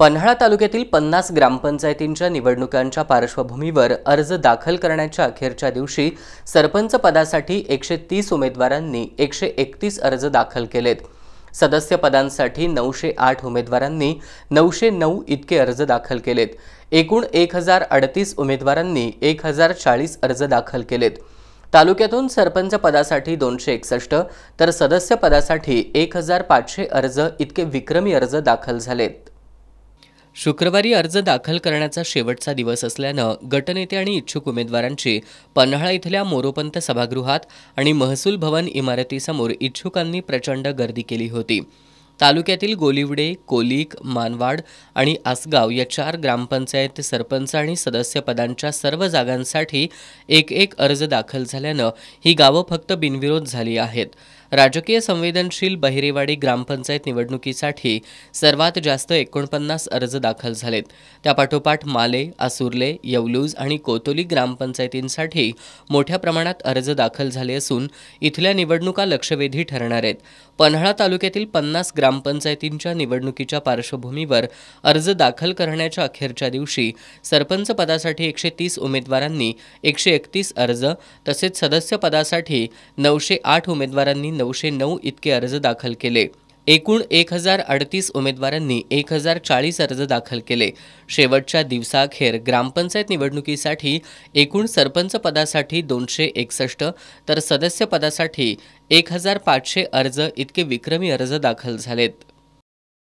पन्हाळा तालुक्यातील पन्नास ग्रामपंचायतींच्या निवडणुकांच्या पार्श्वभूमीवर अर्ज दाखल करण्याच्या अखेरच्या दिवशी सरपंच पदासाठी एकशे तीस उमेदवारांनी एकशे एकतीस अर्ज दाखल केलेत सदस्य पदांसाठी नऊशे आठ उमेदवारांनी नऊशे नऊ इतके अर्ज दाखल केलेत एकूण एक हजार अडतीस उमेदवारांनी एक हजार चाळीस अर्ज दाखल केलेत तालुक्यातून सरपंच पदासाठी दोनशे एकसष्ट तर सदस्य पदासाठी एक हजार पाचशे अर्ज इतके विक्रमी अर्ज दाखल झालेत शुक्रवारी अर्ज दाखल करण्याचा शेवटचा दिवस असल्यानं गटनेते आणि इच्छुक उमेदवारांची पन्हाळा इथल्या मोरोपंत सभागृहात आणि महसूल भवन इमारतीसमोर इच्छुकांनी प्रचंड गर्दी केली होती तालुक्यातील गोलिवडे कोलिक मानवाड आणि आसगाव या चार ग्रामपंचायत सरपंच आणि सदस्य पदांच्या सर्व जागांसाठी एक एक अर्ज दाखल झाल्यानं ही गावं फक्त बिनविरोध झाली आहेत राजकीय संवेदनशील बहिरेवाडी ग्रामपंचायत निवडणुकीसाठी सर्वात जास्त एकोणपन्नास अर्ज दाखल झालेत त्यापाठोपाठ माले आसुर्ले यवलूज आणि कोतोली ग्रामपंचायतींसाठी मोठ्या प्रमाणात अर्ज दाखल झाले असून इथल्या निवडणुका लक्षवेधी ठरणार आहेत पन्हाळा तालुक्यातील पन्नास ग्रामपंचायतींच्या निवडणुकीच्या पार्श्वभूमीवर अर्ज दाखल करण्याच्या अखेरच्या दिवशी सरपंच पदासाठी एकशे तीस उमेदवारांनी एकशे एकतीस अर्ज तसेच सदस्य पदासाठी नऊशे आठ उमेदवारांनी नऊशे नऊ इतके अर्ज दाखल केले एकूण एक हजार अडतीस उमेदवारांनी एक हजार चाळीस अर्ज दाखल केले शेवटच्या दिवसाखेर ग्रामपंचायत निवडणुकीसाठी एकूण सरपंच पदासाठी दोनशे एकसष्ट तर सदस्य पदासाठी एक हजार पाचशे अर्ज इतके विक्रमी अर्ज दाखल झालेत